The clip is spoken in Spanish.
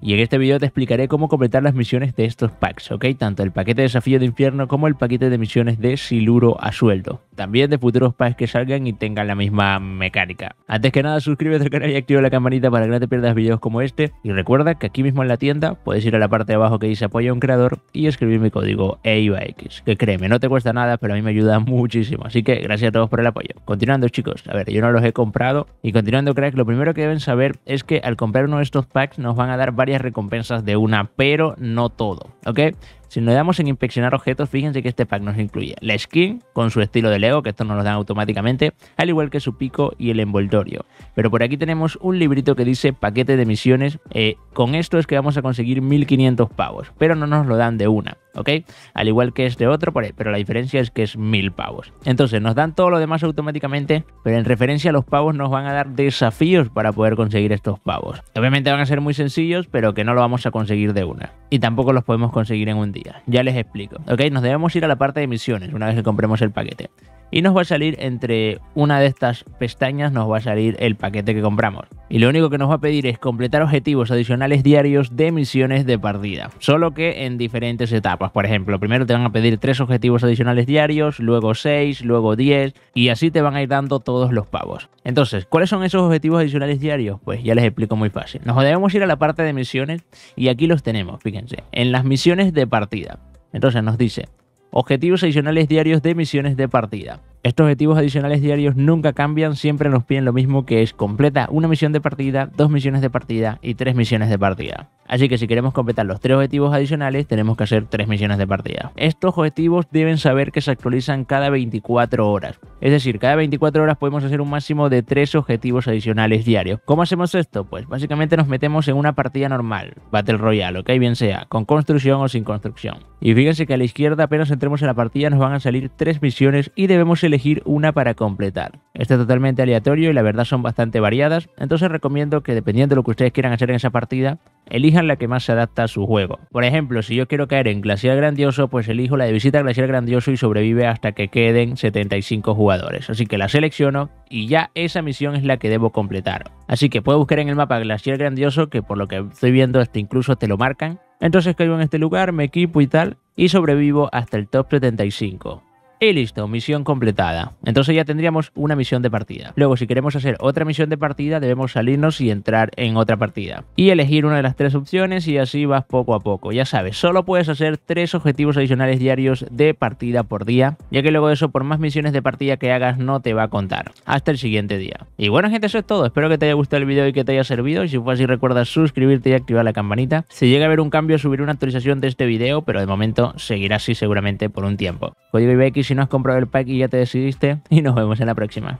Y en este video te explicaré cómo completar las misiones de estos packs, ¿ok? Tanto el paquete de desafío de infierno como el paquete de misiones de Siluro a sueldo también de futuros packs que salgan y tengan la misma mecánica. Antes que nada, suscríbete al canal y activa la campanita para que no te pierdas videos como este. Y recuerda que aquí mismo en la tienda puedes ir a la parte de abajo que dice apoya a un creador y escribir mi código EIVAX, que créeme, no te cuesta nada, pero a mí me ayuda muchísimo. Así que gracias a todos por el apoyo. Continuando chicos, a ver, yo no los he comprado. Y continuando crack, lo primero que deben saber es que al comprar uno de estos packs nos van a dar varias recompensas de una, pero no todo, ¿ok? Si nos damos en inspeccionar objetos, fíjense que este pack nos incluye la skin con su estilo de Lego, que esto nos lo dan automáticamente, al igual que su pico y el envoltorio. Pero por aquí tenemos un librito que dice paquete de misiones. Eh, con esto es que vamos a conseguir 1500 pavos, pero no nos lo dan de una. ¿ok? Al igual que este otro, pero la diferencia es que es mil pavos. Entonces nos dan todo lo demás automáticamente, pero en referencia a los pavos nos van a dar desafíos para poder conseguir estos pavos. Obviamente van a ser muy sencillos, pero que no lo vamos a conseguir de una. Y tampoco los podemos conseguir en un día. Ya les explico, ¿ok? Nos debemos ir a la parte de misiones una vez que compremos el paquete y nos va a salir entre una de estas pestañas nos va a salir el paquete que compramos. Y lo único que nos va a pedir es completar objetivos adicionales diarios de misiones de partida, solo que en diferentes etapas. Por ejemplo, primero te van a pedir tres objetivos adicionales diarios, luego seis, luego 10 y así te van a ir dando todos los pavos. Entonces, ¿cuáles son esos objetivos adicionales diarios? Pues ya les explico muy fácil. Nos debemos ir a la parte de misiones y aquí los tenemos, fíjense, en las misiones de partida. Entonces nos dice, objetivos adicionales diarios de misiones de partida. Estos objetivos adicionales diarios nunca cambian, siempre nos piden lo mismo que es completa una misión de partida, dos misiones de partida y tres misiones de partida. Así que si queremos completar los tres objetivos adicionales tenemos que hacer tres misiones de partida. Estos objetivos deben saber que se actualizan cada 24 horas. Es decir, cada 24 horas podemos hacer un máximo de tres objetivos adicionales diarios. ¿Cómo hacemos esto? Pues básicamente nos metemos en una partida normal, Battle Royale, hay bien sea, con construcción o sin construcción. Y fíjense que a la izquierda apenas entremos en la partida nos van a salir tres misiones y debemos elegir una para completar. Este es totalmente aleatorio y la verdad son bastante variadas, entonces recomiendo que dependiendo de lo que ustedes quieran hacer en esa partida, elijan la que más se adapta a su juego. Por ejemplo, si yo quiero caer en glacial Grandioso, pues elijo la de Visita a Glaciar Grandioso y sobrevive hasta que queden 75 jugadores. Así que la selecciono y ya esa misión es la que debo completar. Así que puedo buscar en el mapa glacial Grandioso, que por lo que estoy viendo este incluso te lo marcan. Entonces caigo en este lugar, me equipo y tal, y sobrevivo hasta el top 75 y listo, misión completada. Entonces ya tendríamos una misión de partida. Luego, si queremos hacer otra misión de partida, debemos salirnos y entrar en otra partida. Y elegir una de las tres opciones y así vas poco a poco. Ya sabes, solo puedes hacer tres objetivos adicionales diarios de partida por día, ya que luego de eso, por más misiones de partida que hagas, no te va a contar. Hasta el siguiente día. Y bueno, gente, eso es todo. Espero que te haya gustado el video y que te haya servido. Y si fue así, recuerda suscribirte y activar la campanita. Si llega a haber un cambio, subiré una actualización de este video, pero de momento seguirá así seguramente por un tiempo. Código IBX si no has comprado el pack y ya te decidiste. Y nos vemos en la próxima.